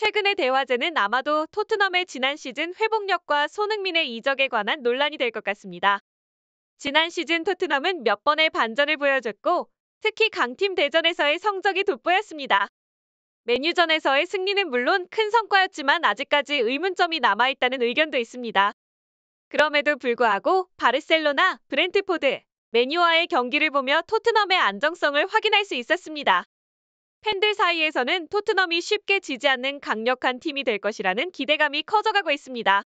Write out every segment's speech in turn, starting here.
최근의 대화제는 아마도 토트넘의 지난 시즌 회복력과 손흥민의 이적에 관한 논란이 될 것 같습니다. 지난 시즌 토트넘은 몇 번의 반전을 보여줬고 특히 강팀 대전에서의 성적이 돋보였습니다. 메뉴전에서의 승리는 물론 큰 성과였지만 아직까지 의문점이 남아있다는 의견도 있습니다. 그럼에도 불구하고 바르셀로나, 브렌트포드, 메뉴와의 경기를 보며 토트넘의 안정성을 확인할 수 있었습니다. 팬들 사이에서는 토트넘이 쉽게 지지 않는 강력한 팀이 될 것이라는 기대감이 커져가고 있습니다.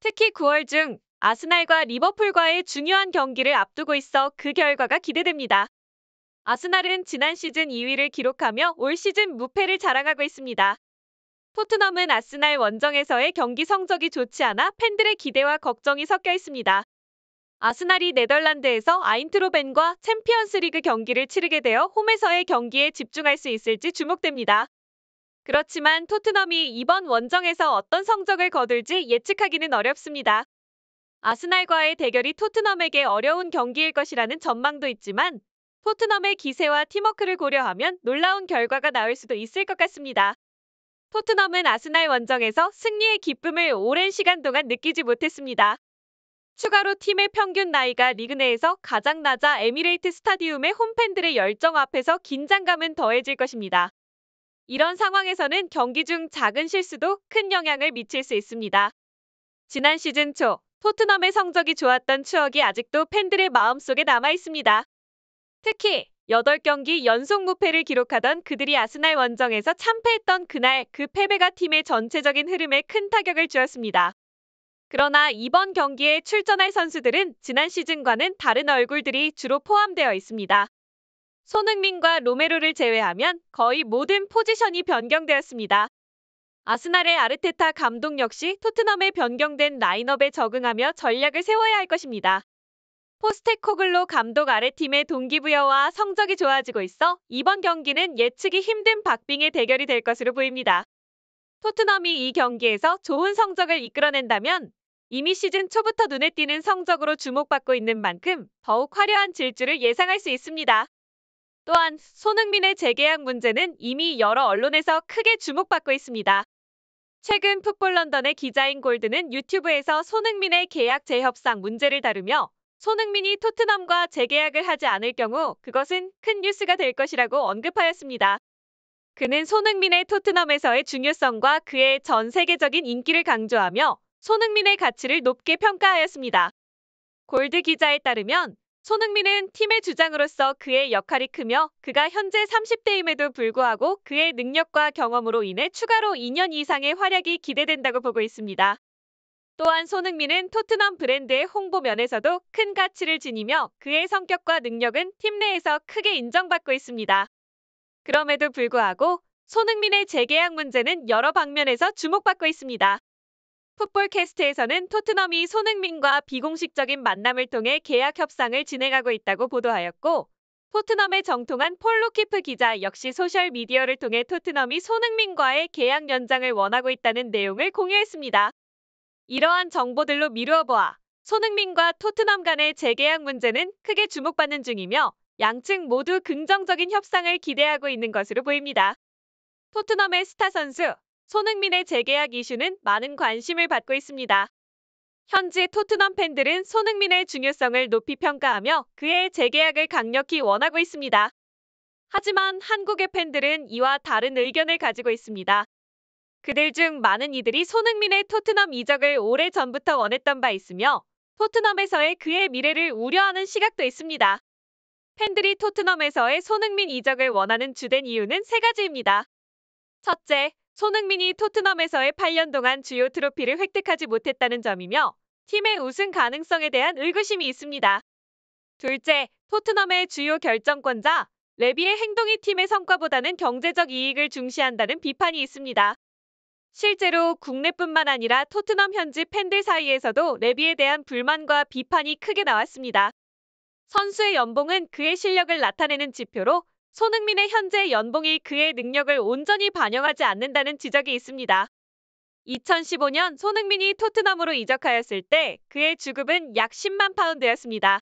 특히 9월 중 아스날과 리버풀과의 중요한 경기를 앞두고 있어 그 결과가 기대됩니다. 아스날은 지난 시즌 2위를 기록하며 올 시즌 무패를 자랑하고 있습니다. 토트넘은 아스날 원정에서의 경기 성적이 좋지 않아 팬들의 기대와 걱정이 섞여 있습니다. 아스날이 네덜란드에서 아인트로벤과 챔피언스리그 경기를 치르게 되어 홈에서의 경기에 집중할 수 있을지 주목됩니다. 그렇지만 토트넘이 이번 원정에서 어떤 성적을 거둘지 예측하기는 어렵습니다. 아스날과의 대결이 토트넘에게 어려운 경기일 것이라는 전망도 있지만 토트넘의 기세와 팀워크를 고려하면 놀라운 결과가 나올 수도 있을 것 같습니다. 토트넘은 아스날 원정에서 승리의 기쁨을 오랜 시간 동안 느끼지 못했습니다. 추가로 팀의 평균 나이가 리그 내에서 가장 낮아 에미레이트 스타디움의 홈팬들의 열정 앞에서 긴장감은 더해질 것입니다. 이런 상황에서는 경기 중 작은 실수도 큰 영향을 미칠 수 있습니다. 지난 시즌 초 토트넘의 성적이 좋았던 추억이 아직도 팬들의 마음속에 남아 있습니다. 특히 8경기 연속 무패를 기록하던 그들이 아스날 원정에서 참패했던 그날 그 패배가 팀의 전체적인 흐름에 큰 타격을 주었습니다. 그러나 이번 경기에 출전할 선수들은 지난 시즌과는 다른 얼굴들이 주로 포함되어 있습니다. 손흥민과 로메로를 제외하면 거의 모든 포지션이 변경되었습니다. 아스날의 아르테타 감독 역시 토트넘의 변경된 라인업에 적응하며 전략을 세워야 할 것입니다. 포스테코글로 감독 아래팀의 동기부여와 성적이 좋아지고 있어 이번 경기는 예측이 힘든 박빙의 대결이 될 것으로 보입니다. 토트넘이 이 경기에서 좋은 성적을 이끌어낸다면 이미 시즌 초부터 눈에 띄는 성적으로 주목받고 있는 만큼 더욱 화려한 질주를 예상할 수 있습니다. 또한 손흥민의 재계약 문제는 이미 여러 언론에서 크게 주목받고 있습니다. 최근 풋볼 런던의 기자인 골드는 유튜브에서 손흥민의 계약 재협상 문제를 다루며 손흥민이 토트넘과 재계약을 하지 않을 경우 그것은 큰 뉴스가 될 것이라고 언급하였습니다. 그는 손흥민의 토트넘에서의 중요성과 그의 전 세계적인 인기를 강조하며 손흥민의 가치를 높게 평가하였습니다. 골드 기자에 따르면 손흥민은 팀의 주장으로서 그의 역할이 크며 그가 현재 30대임에도 불구하고 그의 능력과 경험으로 인해 추가로 2년 이상의 활약이 기대된다고 보고 있습니다. 또한 손흥민은 토트넘 브랜드의 홍보 면에서도 큰 가치를 지니며 그의 성격과 능력은 팀 내에서 크게 인정받고 있습니다. 그럼에도 불구하고 손흥민의 재계약 문제는 여러 방면에서 주목받고 있습니다. 풋볼캐스트에서는 토트넘이 손흥민과 비공식적인 만남을 통해 계약 협상을 진행하고 있다고 보도하였고 토트넘의 정통한 폴로키프 기자 역시 소셜미디어를 통해 토트넘이 손흥민과의 계약 연장을 원하고 있다는 내용을 공유했습니다. 이러한 정보들로 미루어 보아 손흥민과 토트넘 간의 재계약 문제는 크게 주목받는 중이며 양측 모두 긍정적인 협상을 기대하고 있는 것으로 보입니다. 토트넘의 스타 선수 손흥민의 재계약 이슈는 많은 관심을 받고 있습니다. 현지 토트넘 팬들은 손흥민의 중요성을 높이 평가하며 그의 재계약을 강력히 원하고 있습니다. 하지만 한국의 팬들은 이와 다른 의견을 가지고 있습니다. 그들 중 많은 이들이 손흥민의 토트넘 이적을 오래 전부터 원했던 바 있으며 토트넘에서의 그의 미래를 우려하는 시각도 있습니다. 팬들이 토트넘에서의 손흥민 이적을 원하는 주된 이유는 세 가지입니다. 첫째, 손흥민이 토트넘에서의 8년 동안 주요 트로피를 획득하지 못했다는 점이며 팀의 우승 가능성에 대한 의구심이 있습니다. 둘째, 토트넘의 주요 결정권자 레비의 행동이 팀의 성과보다는 경제적 이익을 중시한다는 비판이 있습니다. 실제로 국내뿐만 아니라 토트넘 현지 팬들 사이에서도 레비에 대한 불만과 비판이 크게 나왔습니다. 선수의 연봉은 그의 실력을 나타내는 지표로 손흥민의 현재 연봉이 그의 능력을 온전히 반영하지 않는다는 지적이 있습니다. 2015년 손흥민이 토트넘으로 이적하였을 때 그의 주급은 약 10만 파운드였습니다.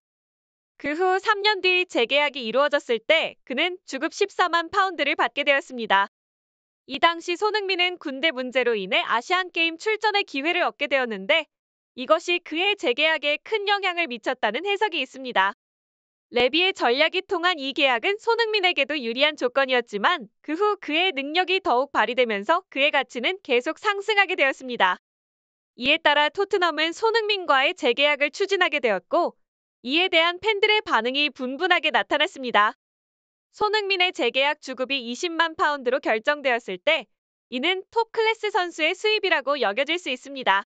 그 후 3년 뒤 재계약이 이루어졌을 때 그는 주급 14만 파운드를 받게 되었습니다. 이 당시 손흥민은 군대 문제로 인해 아시안게임 출전의 기회를 얻게 되었는데 이것이 그의 재계약에 큰 영향을 미쳤다는 해석이 있습니다. 레비의 전략이 통한 이 계약은 손흥민에게도 유리한 조건이었지만 그 후 그의 능력이 더욱 발휘되면서 그의 가치는 계속 상승하게 되었습니다. 이에 따라 토트넘은 손흥민과의 재계약을 추진하게 되었고 이에 대한 팬들의 반응이 분분하게 나타났습니다. 손흥민의 재계약 주급이 20만 파운드로 결정되었을 때 이는 톱 클래스 선수의 수입이라고 여겨질 수 있습니다.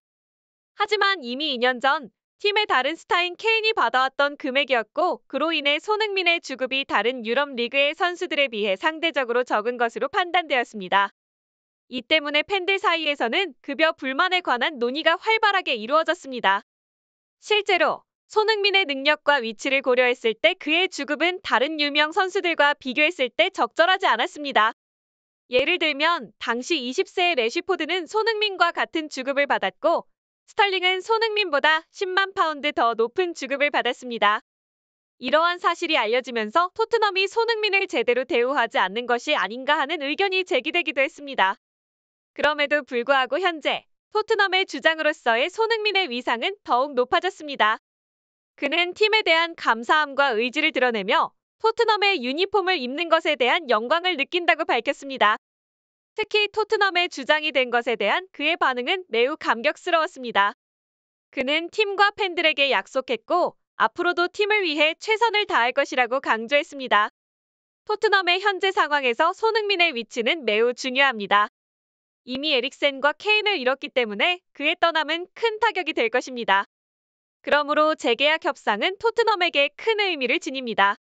하지만 이미 2년 전 팀의 다른 스타인 케인이 받아왔던 금액이었고 그로 인해 손흥민의 주급이 다른 유럽 리그의 선수들에 비해 상대적으로 적은 것으로 판단되었습니다. 이 때문에 팬들 사이에서는 급여 불만에 관한 논의가 활발하게 이루어졌습니다. 실제로 손흥민의 능력과 위치를 고려했을 때 그의 주급은 다른 유명 선수들과 비교했을 때 적절하지 않았습니다. 예를 들면 당시 20세의 레시포드는 손흥민과 같은 주급을 받았고 스털링은 손흥민보다 10만 파운드 더 높은 주급을 받았습니다. 이러한 사실이 알려지면서 토트넘이 손흥민을 제대로 대우하지 않는 것이 아닌가 하는 의견이 제기되기도 했습니다. 그럼에도 불구하고 현재 토트넘의 주장으로서의 손흥민의 위상은 더욱 높아졌습니다. 그는 팀에 대한 감사함과 의지를 드러내며 토트넘의 유니폼을 입는 것에 대한 영광을 느낀다고 밝혔습니다. 특히 토트넘의 주장이 된 것에 대한 그의 반응은 매우 감격스러웠습니다. 그는 팀과 팬들에게 약속했고 앞으로도 팀을 위해 최선을 다할 것이라고 강조했습니다. 토트넘의 현재 상황에서 손흥민의 위치는 매우 중요합니다. 이미 에릭센과 케인을 잃었기 때문에 그의 떠남은 큰 타격이 될 것입니다. 그러므로 재계약 협상은 토트넘에게 큰 의미를 지닙니다.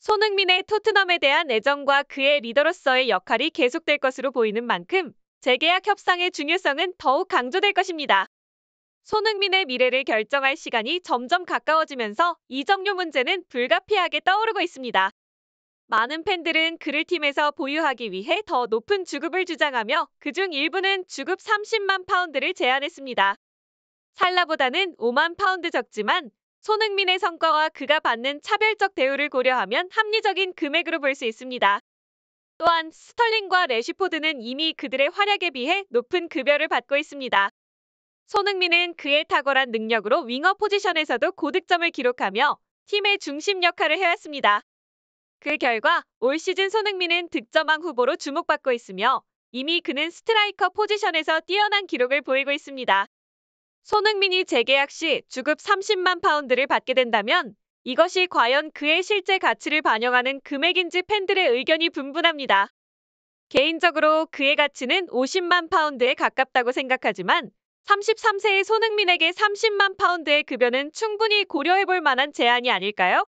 손흥민의 토트넘에 대한 애정과 그의 리더로서의 역할이 계속될 것으로 보이는 만큼 재계약 협상의 중요성은 더욱 강조될 것입니다. 손흥민의 미래를 결정할 시간이 점점 가까워지면서 이적료 문제는 불가피하게 떠오르고 있습니다. 많은 팬들은 그를 팀에서 보유하기 위해 더 높은 주급을 주장하며 그중 일부는 주급 30만 파운드를 제안했습니다. 살라보다는 5만 파운드 적지만 손흥민의 성과와 그가 받는 차별적 대우를 고려하면 합리적인 금액으로 볼 수 있습니다. 또한 스털링과 레시포드는 이미 그들의 활약에 비해 높은 급여를 받고 있습니다. 손흥민은 그의 탁월한 능력으로 윙어 포지션에서도 고득점을 기록하며 팀의 중심 역할을 해왔습니다. 그 결과 올 시즌 손흥민은 득점왕 후보로 주목받고 있으며 이미 그는 스트라이커 포지션에서 뛰어난 기록을 보이고 있습니다. 손흥민이 재계약 시 주급 30만 파운드를 받게 된다면 이것이 과연 그의 실제 가치를 반영하는 금액인지 팬들의 의견이 분분합니다. 개인적으로 그의 가치는 50만 파운드에 가깝다고 생각하지만 33세의 손흥민에게 30만 파운드의 급여는 충분히 고려해볼 만한 제안이 아닐까요?